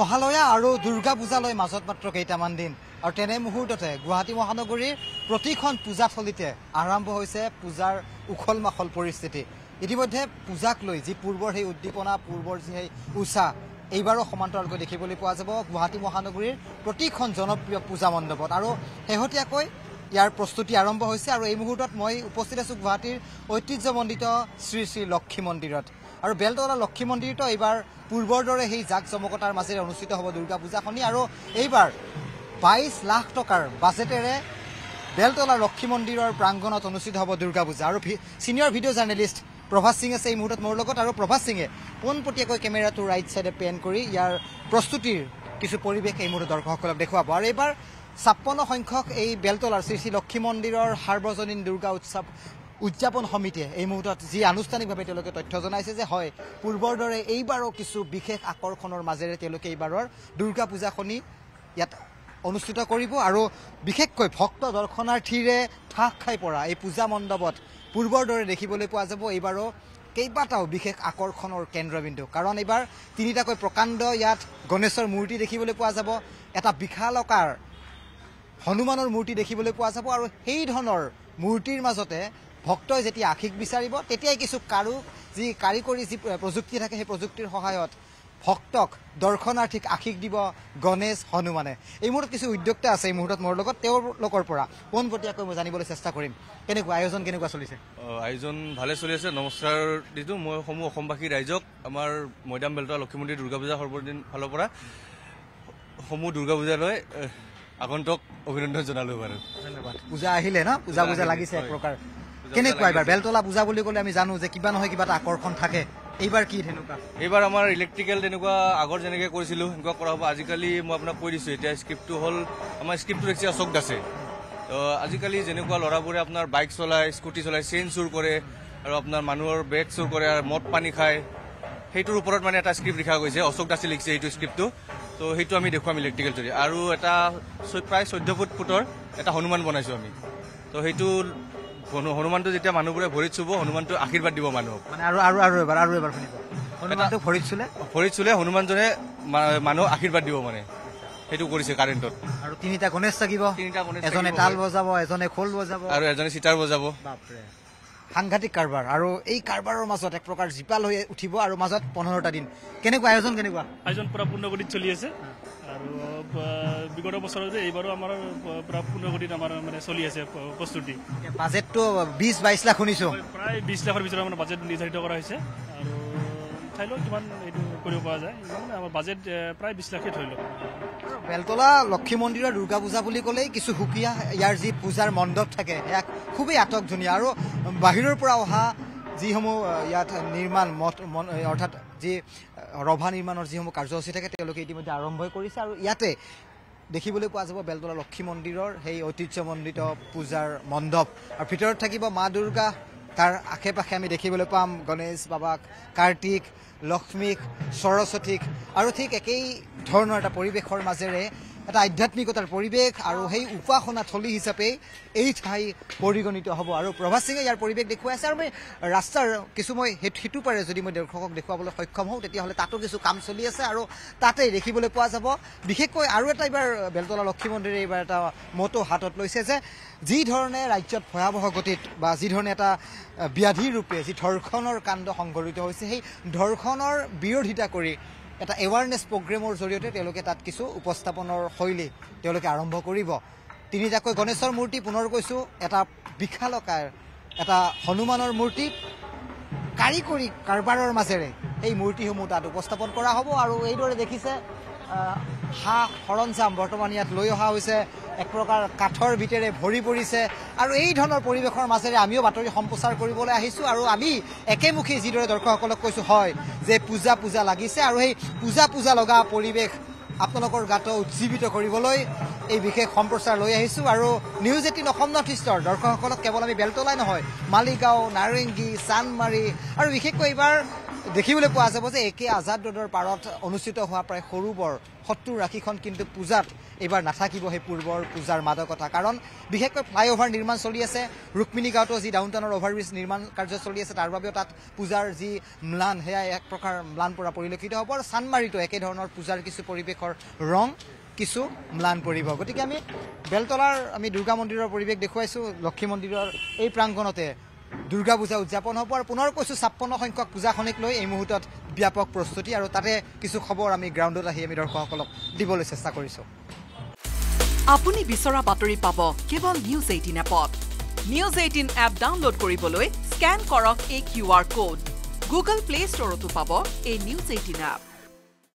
মহালয়া আৰু দুৰ্গা পূজালৈ মাজত মাত্ৰ কেইটামান দিন আৰু তেনে মুহূৰ্ততে গুৱাহাটী মহানগৰীৰ প্ৰতিখন পূজাথলীতে আৰম্ভ হৈছে পূজাৰ উখল মাখল পৰিস্থিতি ইতিমধ্যে পূজাক লৈ যি পূৰ্বৰ সেই উদ্দীপনা পূৰ্বৰ যি সেই উৎসাহ এইবাৰো সমান্তৰালকৈ দেখিবলৈ পোৱা যাব গুৱাহাটী মহানগৰীৰ প্ৰতিখন জনপ্ৰিয় পূজা মণ্ডপত আৰু শেহতীয়াকৈ ইয়াৰ প্ৰস্তুতি আৰম্ভ হৈছে আৰু এই মুহূৰ্তত মই উপস্থিত আছোঁ গুৱাহাটীৰ ঐতিহ্যমণ্ডিত শ্ৰী শ্ৰী লক্ষী মন্দিৰত আৰু বেলতলা লক্ষী মন্দিৰতো এইবাৰ পূৰ্বৰ দৰে সেই জাক জমকতাৰ মাজেৰে অনুষ্ঠিত হ'ব দুৰ্গা পূজাখনি আৰু এইবাৰ বাইছ লাখ টকাৰ বাজেটেৰে বেলতলা লক্ষী মন্দিৰৰ প্ৰাংগণত অনুষ্ঠিত হ'ব দুৰ্গা পূজা আৰু senior video' journalist Prabhat Singh আছে এই মুহূৰ্তত মোৰ লগত আৰু প্ৰভাত সিঙে পোনপটীয়াকৈ কেমেৰাটো ৰাইট ছাইডে পেন কৰি ইয়াৰ প্ৰস্তুতিৰ কিছু পৰিৱেশ এই মুহূৰ্তত দৰ্শকসকলক দেখুৱাব আৰু এইবাৰ ছাপন্ন সংখ্যক এই বেলতলাৰ শ্ৰী শ্ৰী লক্ষী মন্দিৰৰ সাৰ্বজনীন দুৰ্গা উৎসৱ উদযাপন সমিতিয়ে এই মুহূৰ্তত যি আনুষ্ঠানিকভাৱে তেওঁলোকে তথ্য জনাইছে যে হয় পূৰ্বৰ দৰে এইবাৰো কিছু বিশেষ আকৰ্ষণৰ মাজেৰে তেওঁলোকে এইবাৰৰ দুৰ্গা পূজাখনি ইয়াত অনুষ্ঠিত কৰিব আৰু বিশেষকৈ ভক্ত দৰ্শনাৰ্থীৰে ঠাহ খাই পৰা এই পূজা মণ্ডপত পূৰ্বৰ দৰে দেখিবলৈ পোৱা যাব এইবাৰো কেইবাটাও বিশেষ আকৰ্ষণৰ কেন্দ্ৰবিন্দু কাৰণ এইবাৰ তিনিটাকৈ প্ৰকাণ্ড ইয়াত গণেশৰ মূৰ্তি দেখিবলৈ পোৱা যাব এটা বিশালকাৰ হনুমানৰ মূৰ্তি দেখিবলৈ পোৱা যাব আৰু সেই ধৰণৰ মূৰ্তিৰ মাজতে ভক্তই যেতিয়া আশীষ বিচাৰিব তেতিয়াই কিছু কাৰো যি কাৰিকৰী যি প্ৰযুক্তি থাকে সেই প্ৰযুক্তিৰ সহায়ত ভক্তক দৰ্শনাৰ্থীক আশীষ দিব গণেশ হনুমানে এই মুহূৰ্তত কিছু উদ্যোক্তা আছে এই মুহূৰ্তত মোৰ লগত তেওঁলোকৰ পৰা পোনপটীয়াকৈ মই জানিবলৈ চেষ্টা কৰিম কেনেকুৱা আয়োজন কেনেকুৱা চলিছে আয়োজন ভালে চলি আছে নমস্কাৰ দিছোঁ মই সমূহ অসমবাসী ৰাইজক আমাৰ মৈদাম বেলতলা লক্ষীমন্দিৰ দুৰ্গা পূজা সৰ্বদিন ফালৰ পৰা সমূহ দুৰ্গা পূজালৈ আগন্তক অভিনন্দন জনালো বাৰু পূজা আহিলে ন পূজা পূজা লাগিছে এক প্ৰকাৰ কেনেকুৱা এবাৰ বেলতলা পূজা বুলি কলে আমি জানো যে কিবা নহয় কিবা এটা আকৰ্ষণ থাকে এইবাৰ কি তেনেকুৱা এইবাৰ আমাৰ ইলেক্ট্ৰিকেল তেনেকুৱা আগৰ যেনেকৈ কৰিছিলোঁ সেনেকুৱা কৰা হ'ব আজিকালি মই আপোনাক কৈ দিছোঁ এতিয়া স্ক্ৰিপ্টটো হ'ল আমাৰ স্ক্ৰিপ্টটো দেখিছে অশোক দাসে তো আজিকালি যেনেকুৱা ল'ৰাবোৰে আপোনাৰ বাইক চলায় স্কুটি চলাই চেইন চুৰ কৰে আৰু আপোনাৰ মানুহৰ বেগ চুৰ কৰে আৰু মদ পানী খায় সেইটোৰ ওপৰত মানে এটা স্ক্ৰিপ্ট লিখা গৈছে অশোক দাসে লিখিছে এইটো স্ক্ৰিপ্টটো তো সেইটো আমি দেখুৱাম ইলেক্ট্ৰিকেল জৰি আৰু এটা প্ৰায় চৈধ্য ফুট ফুটৰ এটা হনুমান বনাইছোঁ আমি তো সেইটো হনুমানটো যেতিয়া মানুহবোৰে ভৰিত চুব হনুমানটো আশীৰ্বাদ দিব মানুহক ভৰিত চুলে হনুমানজনে মানুহক আশীৰ্বাদ দিব মানে সেইটো কৰিছে কাৰেণ্টত আৰু তিনিটা গণেশ থাকিব এজনে তাল বজাব এজনে খোল বজাব আৰু এজনে চিটাৰ বজাব সাংঘাতিক কাৰবাৰ আৰু এই কাৰবাৰৰ মাজত এক প্ৰকাৰ জীপাল হৈ উঠিব আৰু মাজত পোন্ধৰটা দিন কেনেকুৱা আয়োজন কেনেকুৱা আয়োজন পূৰা পূৰ্ণগতিত চলি আছে আৰু বিগত বছৰত এইবাৰো আমাৰ পূৰা গতিত আমাৰ মানে চলি আছে প্ৰস্তুতি বাজেটটো বিশ বাইশ লাখ শুনিছো প্ৰায় বিশ লাখৰ ভিতৰত আমাৰ বাজেট নিৰ্ধাৰিত কৰা হৈছে আৰু ঠাইলৈ কিমান এইটো কৰিব পৰা যায় আমাৰ বাজেট প্ৰায় বিশ লাখেই ধৰি লওক বেলতলা লক্ষী মন্দিৰৰ দুৰ্গা পূজা বুলি ক'লেই কিছু সুকীয়া ইয়াৰ যি পূজাৰ মণ্ডপ থাকে সেয়া খুবেই আটক ধুনীয়া আৰু বাহিৰৰ পৰা অহা যিসমূহ ইয়াত নিৰ্মাণ মঠ অৰ্থাৎ যি ৰভা নিৰ্মাণৰ যিসমূহ কাৰ্যসূচী থাকে তেওঁলোকে ইতিমধ্যে আৰম্ভই কৰিছে আৰু ইয়াতে দেখিবলৈ পোৱা যাব বেলতলা লক্ষী মন্দিৰৰ সেই ঐতিহ্যমণ্ডিত পূজাৰ মণ্ডপ আৰু ভিতৰত থাকিব মা দুৰ্গা তাৰ আশে পাশে আমি দেখিবলৈ পাম গণেশ বাবাক কাৰ্তিক লক্ষ্মীক সৰস্বতীক আৰু ঠিক একেই ধৰণৰ এটা পৰিৱেশৰ মাজেৰে এটা আধ্যাত্মিকতাৰ পৰিৱেশ আৰু সেই উপাসনা থলী হিচাপে এই ঠাই পৰিগণিত হ'ব আৰু প্ৰভাত সিঙে ইয়াৰ পৰিৱেশ দেখুৱাই আছে আৰু মই ৰাস্তাৰ কিছু মই সেইটো পাৰে যদি মই দৰ্শকক দেখুৱাবলৈ সক্ষম হওঁ তেতিয়াহ'লে তাতো কিছু কাম চলি আছে আৰু তাতে দেখিবলৈ পোৱা যাব বিশেষকৈ আৰু এটা এইবাৰ বেলতলা লক্ষী মন্দিৰে এইবাৰ এটা মতো হাতত লৈছে যে যিধৰণে ৰাজ্যত ভয়াৱহ গতিত বা যিধৰণে এটা ব্যাধিৰূপে যি ধৰ্ষণৰ কাণ্ড সংঘটিত হৈছে সেই ধৰ্ষণৰ বিৰোধিতা কৰি এটা এৱাৰনেছ প্ৰগ্ৰেমৰ জৰিয়তে তেওঁলোকে তাত কিছু উপস্থাপনৰ শৈলী তেওঁলোকে আৰম্ভ কৰিব তিনিটাকৈ গণেশৰ মূৰ্তি পুনৰ কৈছোঁ এটা বিশালকায় এটা হনুমানৰ মূৰ্তি কাৰিকৰী কাৰবাৰৰ মাজেৰে এই মূৰ্তিসমূহ তাত উপস্থাপন কৰা হ'ব আৰু এইদৰে দেখিছে সা সৰঞ্জাম বৰ্তমান ইয়াত লৈ অহা হৈছে এক প্ৰকাৰ কাঠৰ ভিতৰে ভৰি পৰিছে আৰু এই ধৰণৰ পৰিৱেশৰ মাজেৰে আমিও বাতৰি সম্প্ৰচাৰ কৰিবলৈ আহিছোঁ আৰু আমি একেমুখী যিদৰে দৰ্শকসকলক কৈছোঁ হয় যে পূজা পূজা লাগিছে আৰু সেই পূজা পূজা লগা পৰিৱেশ আপোনালোকৰ গাত উজ্জীৱিত কৰিবলৈ এই বিশেষ সম্প্ৰচাৰ লৈ আহিছোঁ আৰু নিউজ এইটিন অসম নৰ্থ ইষ্টৰ দৰ্শকসকলক কেৱল আমি বেলতলাই নহয় মালিগাঁও নাৰেংগী চানমাৰি আৰু বিশেষকৈ এইবাৰ দেখিবলৈ পোৱা যাব যে একে আজাদ ৰোডৰ পাৰত অনুষ্ঠিত হোৱা প্ৰায় সৰু বৰ সত্তৰ ৰাখিখন কিন্তু পূজাত এইবাৰ নাথাকিব সেই পূৰ্বৰ পূজাৰ মাদকতা কাৰণ বিশেষকৈ ফ্লাইঅভাৰ নিৰ্মাণ চলি আছে ৰুক্মিণী গাঁৱতো যি ডাউন টাউনৰ অভাৰব্ৰিজ নিৰ্মাণ কাৰ্য চলি আছে তাৰ বাবেও তাত পূজাৰ যি ম্লান সেয়া এক প্ৰকাৰ ম্লান পৰা পৰিলক্ষিত হ'ব আৰু চানমাৰিতো একেধৰণৰ পূজাৰ কিছু পৰিৱেশৰ ৰং কিছু ম্লান পৰিব গতিকে আমি বেলতলাৰ আমি দুৰ্গা মন্দিৰৰ পৰিৱেশ দেখুৱাইছোঁ লক্ষী মন্দিৰৰ এই প্ৰাংগণতে দুৰ্গা পূজা উদযাপন হ'ব আৰু পুনৰ কৈছোঁ ছাপন্ন সংখ্যক পূজাখনিক লৈ এই মুহূৰ্তত ব্যাপক প্ৰস্তুতি আৰু তাতে কিছু খবৰ আমি গ্ৰাউণ্ডত আহি আমি দৰ্শকসকলক দিবলৈ চেষ্টা কৰিছো আপুনি বিচৰা বাতৰি পাব কেৱল নিউজ এইটিন এপত নিউজ এইটিন এপ ডাউনলোড কৰিবলৈ স্কেন কৰক এই Q R code Google play ষ্টৰতো পাব এই নিউজ এইটিন এপ